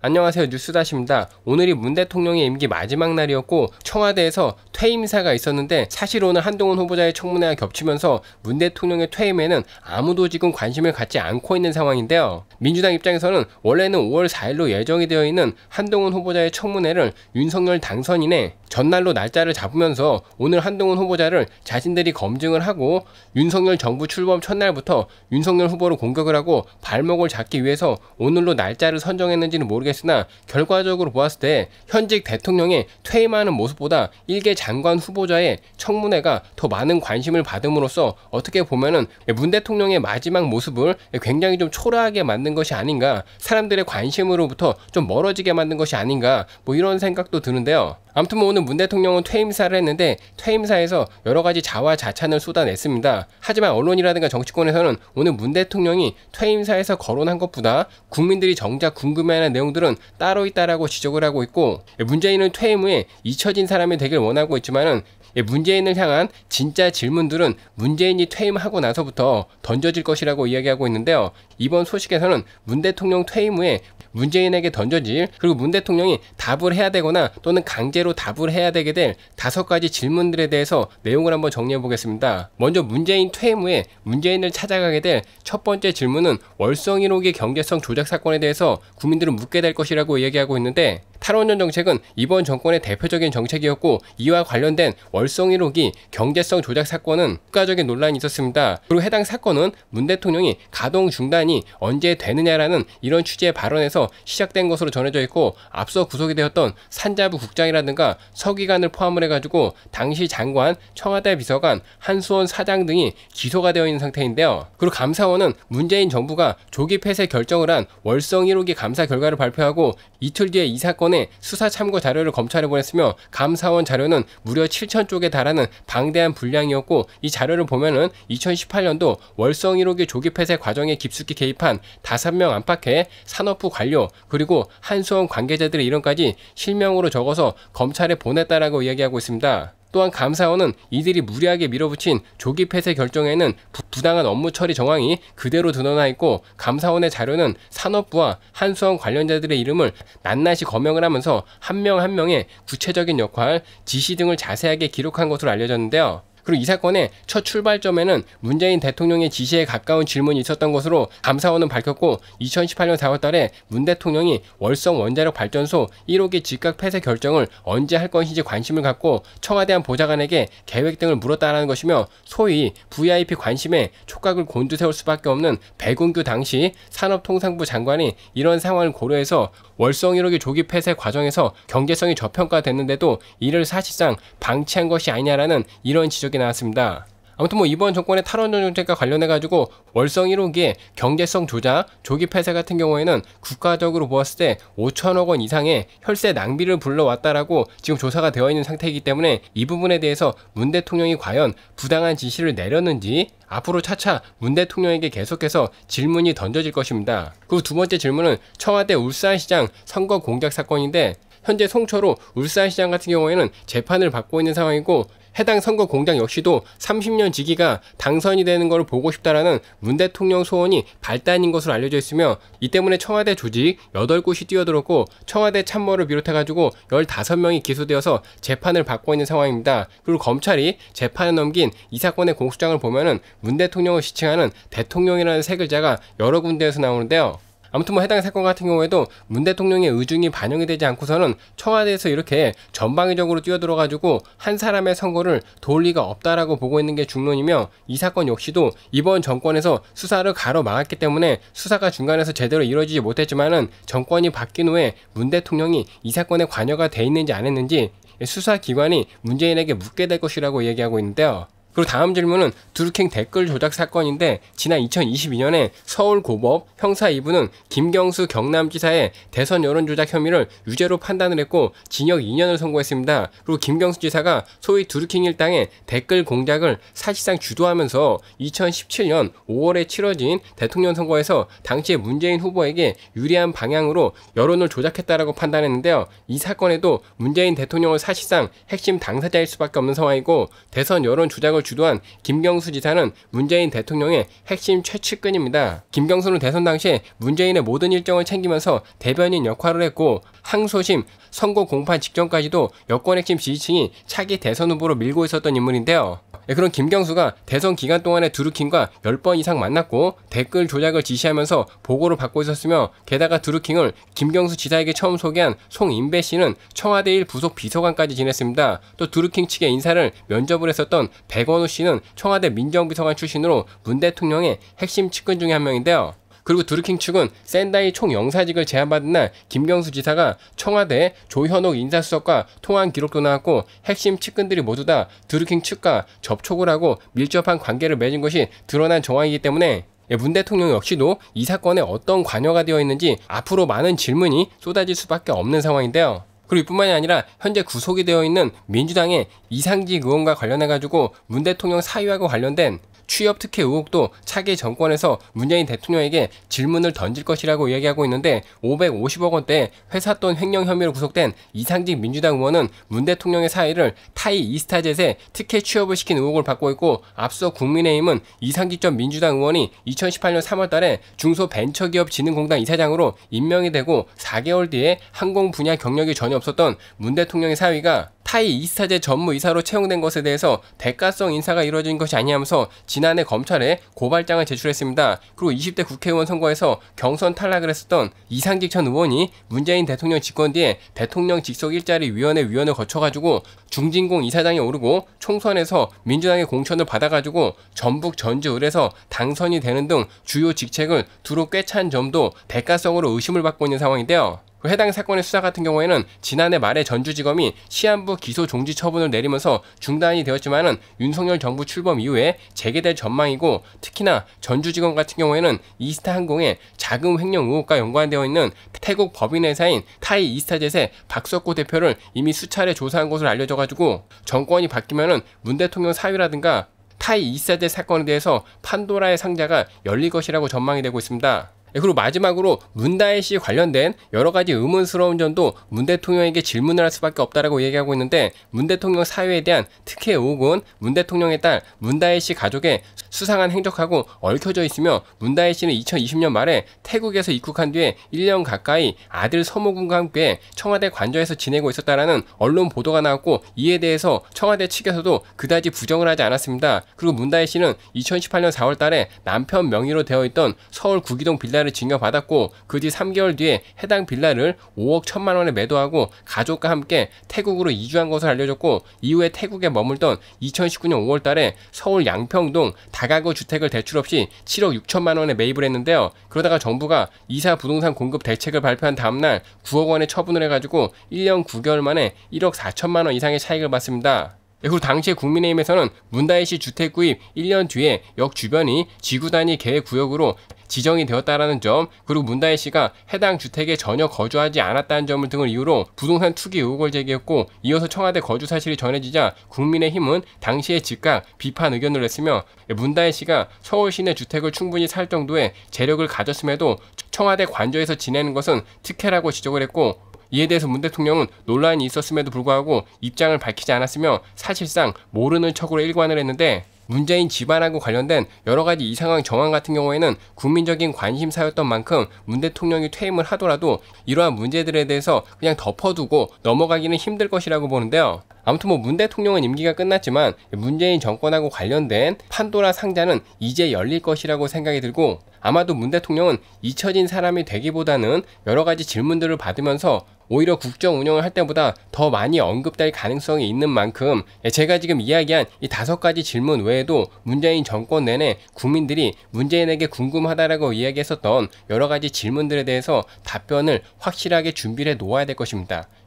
안녕하세요 뉴스다시입니다. 오늘이 문 대통령의 임기 마지막 날이었고 청와대에서 퇴임사가 있었는데 사실 오늘 한동훈 후보자의 청문회와 겹치면서 문 대통령의 퇴임에는 아무도 지금 관심을 갖지 않고 있는 상황인데요. 민주당 입장에서는 원래는 5월 4일로 예정이 되어 있는 한동훈 후보자의 청문회를 윤석열 당선인의 전날로 날짜를 잡으면서 오늘 한동훈 후보자를 자신들이 검증을 하고 윤석열 정부 출범 첫날부터 윤석열 후보로 공격을 하고 발목을 잡기 위해서 오늘로 날짜를 선정했는지는 모르겠으나 결과적으로 보았을 때 현직 대통령의 퇴임하는 모습보다 일개 장관 후보자의 청문회가 더 많은 관심을 받음으로써 어떻게 보면은 문 대통령의 마지막 모습을 굉장히 좀 초라하게 만든 것이 아닌가 사람들의 관심으로부터 좀 멀어지게 만든 것이 아닌가 뭐 이런 생각도 드는데요. 아무튼 뭐 오늘 문 대통령은 퇴임사를 했는데 퇴임사에서 여러 가지 자화자찬을 쏟아냈습니다. 하지만 언론이라든가 정치권에서는 오늘 문 대통령이 퇴임사에서 거론한 것보다 국민들이 정작 궁금해하는 내용들은 따로 있다라고 지적을 하고 있고 예, 문재인은 퇴임 후에 잊혀진 사람이 되길 원하고 있지만은 예, 문재인을 향한 진짜 질문들은 문재인이 퇴임하고 나서부터 던져질 것이라고 이야기하고 있는데요. 이번 소식에서는 문 대통령 퇴임 후에 문재인에게 던져질 그리고 문 대통령이 답을 해야 되거나 또는 강제로 답을 해야 되게 될 다섯 가지 질문들에 대해서 내용을 한번 정리해 보겠습니다. 먼저 문재인 퇴임 후에 문재인을 찾아가게 될 첫 번째 질문은 월성 1호기 경제성 조작 사건에 대해서 국민들은 묻게 될 것이라고 얘기하고 있는데 탈원전 정책은 이번 정권의 대표적인 정책이었고 이와 관련된 월성 1호기 경제성 조작 사건은 국가적인 논란이 있었습니다. 그리고 해당 사건은 문 대통령이 가동 중단이 언제 되느냐라는 이런 취지의 발언에서 시작된 것으로 전해져 있고 앞서 구속이 되었던 산자부 국장이라든가 서기관을 포함을 해가지고 당시 장관, 청와대 비서관, 한수원 사장 등이 기소가 되어 있는 상태인데요. 그리고 감사원은 문재인 정부가 조기 폐쇄 결정을 한 월성 1호기 감사 결과를 발표하고 이틀 뒤에 이 사건에 때문에 수사 참고 자료를 검찰에 보냈으며 감사원 자료는 무려 7천 쪽에 달하는 방대한 분량이었고 이 자료를 보면은 2018년도 월성 1호기 조기 폐쇄 과정에 깊숙이 개입한 5명 안팎의 산업부 관료 그리고 한수원 관계자들의 이름까지 실명으로 적어서 검찰에 보냈다라고 이야기하고 있습니다. 또한 감사원은 이들이 무리하게 밀어붙인 조기 폐쇄 결정에는 부당한 업무 처리 정황이 그대로 드러나 있고 감사원의 자료는 산업부와 한수원 관련자들의 이름을 낱낱이 거명을 하면서 한 명한 한 명의 구체적인 역할, 지시 등을 자세하게 기록한 것으로 알려졌는데요. 그리고 이 사건의 첫 출발점에는 문재인 대통령의 지시에 가까운 질문이 있었던 것으로 감사원은 밝혔고 2018년 4월 달에 문 대통령이 월성 원자력 발전소 1호기 즉각 폐쇄 결정을 언제 할 것인지 관심을 갖고 청와대한 보좌관에게 계획 등을 물었다라는 것이며 소위 VIP 관심에 촉각을 곤두세울 수밖에 없는 백운규 당시 산업통상부 장관이 이런 상황을 고려해서 월성 1호기 조기 폐쇄 과정에서 경제성이 저평가됐는데도 이를 사실상 방치한 것이 아니냐라는 이런 지적이 얘기 나왔습니다. 아무튼 뭐 이번 정권의 탈원전 정책과 관련해 가지고 월성 1호기의 경제성 조작, 조기 폐쇄 같은 경우에는 국가적으로 보았을 때 5천억 원 이상의 혈세 낭비를 불러왔다라고 지금 조사가 되어 있는 상태이기 때문에 이 부분에 대해서 문 대통령이 과연 부당한 지시를 내렸는지 앞으로 차차 문 대통령에게 계속해서 질문이 던져질 것입니다. 그리고 두 번째 질문은 청와대 울산시장 선거 공작 사건인데 현재 송철호 울산시장 같은 경우에는 재판을 받고 있는 상황이고 해당 선거 공장 역시도 30년 지기가 당선이 되는 것을 보고 싶다라는 문 대통령 소원이 발단인 것으로 알려져 있으며 이 때문에 청와대 조직 8곳이 뛰어들었고 청와대 참모를 비롯해가지고 15명이 기소되어서 재판을 받고 있는 상황입니다. 그리고 검찰이 재판에 넘긴 이 사건의 공수장을 보면은 문 대통령을 지칭하는 대통령이라는 세 글자가 여러 군데에서 나오는데요. 아무튼 뭐 해당 사건 같은 경우에도 문 대통령의 의중이 반영이 되지 않고서는 청와대에서 이렇게 전방위적으로 뛰어들어가지고 한 사람의 선거를 도울 리가 없다라고 보고 있는 게 중론이며 이 사건 역시도 이번 정권에서 수사를 가로막았기 때문에 수사가 중간에서 제대로 이루어지지 못했지만은 정권이 바뀐 후에 문 대통령이 이 사건에 관여가 돼 있는지 안 했는지 수사기관이 문재인에게 묻게 될 것이라고 얘기하고 있는데요. 그리고 다음 질문은 드루킹 댓글 조작 사건인데 지난 2022년에 서울고법 형사 2부는 김경수 경남지사의 대선 여론조작 혐의를 유죄로 판단을 했고 징역 2년을 선고했습니다. 그리고 김경수 지사가 소위 드루킹 일당의 댓글 공작을 사실상 주도하면서 2017년 5월에 치러진 대통령 선거에서 당시의 문재인 후보에게 유리한 방향으로 여론을 조작했다라고 판단했는데요. 이 사건에도 문재인 대통령을 사실상 핵심 당사자일 수밖에 없는 상황이고 대선 여론 조작을 주도한 김경수 지사는 문재인 대통령의 핵심 최측근입니다. 김경수는 대선 당시 문재인의 모든 일정을 챙기면서 대변인 역할을 했고 항소심, 선거 공판 직전까지도 여권 핵심 지지층이 차기 대선 후보로 밀고 있었던 인물인데요. 네, 그런 김경수가 대선 기간 동안에 드루킹과 10번 이상 만났고 댓글 조작을 지시하면서 보고를 받고 있었으며 게다가 드루킹을 김경수 지사에게 처음 소개한 송인배 씨는 청와대 일 부속 비서관까지 지냈습니다. 또 드루킹 측의 인사를 면접을 했었던 백원우 씨는 청와대 민정비서관 출신으로 문 대통령의 핵심 측근 중에 한 명인데요. 그리고 드루킹 측은 샌다이 총영사직을 제안받은 날 김경수 지사가 청와대 조현옥 인사수석과 통화한 기록도 나왔고 핵심 측근들이 모두 다 드루킹 측과 접촉을 하고 밀접한 관계를 맺은 것이 드러난 정황이기 때문에 예, 문 대통령 역시도 이 사건에 어떤 관여가 되어 있는지 앞으로 많은 질문이 쏟아질 수밖에 없는 상황인데요. 그리고 이뿐만이 아니라 현재 구속이 되어 있는 민주당의 이상직 의원과 관련해 가지고 문 대통령 사유하고 관련된 취업 특혜 의혹도 차기 정권에서 문재인 대통령에게 질문을 던질 것이라고 이야기하고 있는데 550억 원대 회사 돈 횡령 혐의로 구속된 이상직 민주당 의원은 문 대통령의 사의를 타이 이스타젯에 특혜 취업을 시킨 의혹을 받고 있고 앞서 국민의힘은 이상직 전 민주당 의원이 2018년 3월 달에 중소벤처기업진흥공단 이사장으로 임명이 되고 4개월 뒤에 항공 분야 경력이 전혀 없었던 문 대통령의 사위가 타이 이스타제 전무이사로 채용된 것에 대해서 대가성 인사가 이루어진 것이 아니하면서 지난해 검찰에 고발장을 제출했습니다. 그리고 20대 국회의원 선거에서 경선 탈락을 했었던 이상직 전 의원이 문재인 대통령 집권 뒤에 대통령 직속 일자리 위원회 위원을 거쳐가지고 중진공 이사장에 오르고 총선에서 민주당의 공천을 받아가지고 전북 전주 을에서 당선이 되는 등 주요 직책을 두루 꿰찬 점도 대가성으로 의심을 받고 있는 상황인데요. 그 해당 사건의 수사 같은 경우에는 지난해 말에 전주지검이 시한부 기소 종지 처분을 내리면서 중단이 되었지만은 윤석열 정부 출범 이후에 재개될 전망이고 특히나 전주지검 같은 경우에는 이스타 항공의 자금 횡령 의혹과 연관되어 있는 태국 법인 회사인 타이 이스타젯의 박석호 대표를 이미 수차례 조사한 것으로 알려져 가지고 정권이 바뀌면은 문 대통령 사위라든가 타이 이스타젯 사건에 대해서 판도라의 상자가 열릴 것이라고 전망이 되고 있습니다. 예, 그리고 마지막으로 문다혜 씨 관련된 여러 가지 의문스러운 점도 문 대통령에게 질문을 할 수밖에 없다라고 얘기하고 있는데 문 대통령 사유에 대한 특혜 의혹은 문 대통령의 딸 문다혜 씨 가족의 수상한 행적하고 얽혀져 있으며 문다혜 씨는 2020년 말에 태국에서 입국한 뒤에 1년 가까이 아들 서모군과 함께 청와대 관저에서 지내고 있었다라는 언론 보도가 나왔고 이에 대해서 청와대 측에서도 그다지 부정을 하지 않았습니다. 그리고 문다혜 씨는 2018년 4월 달에 남편 명의로 되어 있던 서울 구기동 빌라 빌라를 증여받았고 그 뒤 3개월 뒤에 해당 빌라를 5억 1천만 원에 매도하고 가족과 함께 태국으로 이주한 것으로 알려졌고 이후에 태국에 머물던 2019년 5월 달에 서울 양평동 다가구 주택을 대출 없이 7억 6천만 원에 매입을 했는데요. 그러다가 정부가 이사 부동산 공급 대책을 발표한 다음날 9억 원에 처분을 해가지고 1년 9개월 만에 1억 4천만 원 이상의 차익을 봤습니다. 예, 그리고 당시에 국민의힘에서는 문다혜 씨 주택 구입 1년 뒤에 역 주변이 지구 단위 계획 구역으로 지정이 되었다라는 점, 그리고 문다혜 씨가 해당 주택에 전혀 거주하지 않았다는 점 등을 이유로 부동산 투기 의혹을 제기했고 이어서 청와대 거주 사실이 전해지자 국민의힘은 당시에 즉각 비판 의견을 냈으며 예, 문다혜 씨가 서울 시내 주택을 충분히 살 정도의 재력을 가졌음에도 청와대 관저에서 지내는 것은 특혜라고 지적을 했고 이에 대해서 문 대통령은 논란이 있었음에도 불구하고 입장을 밝히지 않았으며 사실상 모르는 척으로 일관을 했는데 문재인 집안하고 관련된 여러 가지 이상한 정황 같은 경우에는 국민적인 관심사였던 만큼 문 대통령이 퇴임을 하더라도 이러한 문제들에 대해서 그냥 덮어두고 넘어가기는 힘들 것이라고 보는데요. 아무튼 뭐 문 대통령은 임기가 끝났지만 문재인 정권하고 관련된 판도라 상자는 이제 열릴 것이라고 생각이 들고 아마도 문 대통령은 잊혀진 사람이 되기보다는 여러 가지 질문들을 받으면서 오히려 국정 운영을 할 때보다 더 많이 언급될 가능성이 있는 만큼 예, 제가 지금 이야기한 이 다섯 가지 질문 외에도 문재인 정권 내내 국민들이 문재인에게 궁금하다라고 이야기했었던 여러 가지 질문들에 대해서 답변을 확실하게 준비해 놓아야 될 것입니다.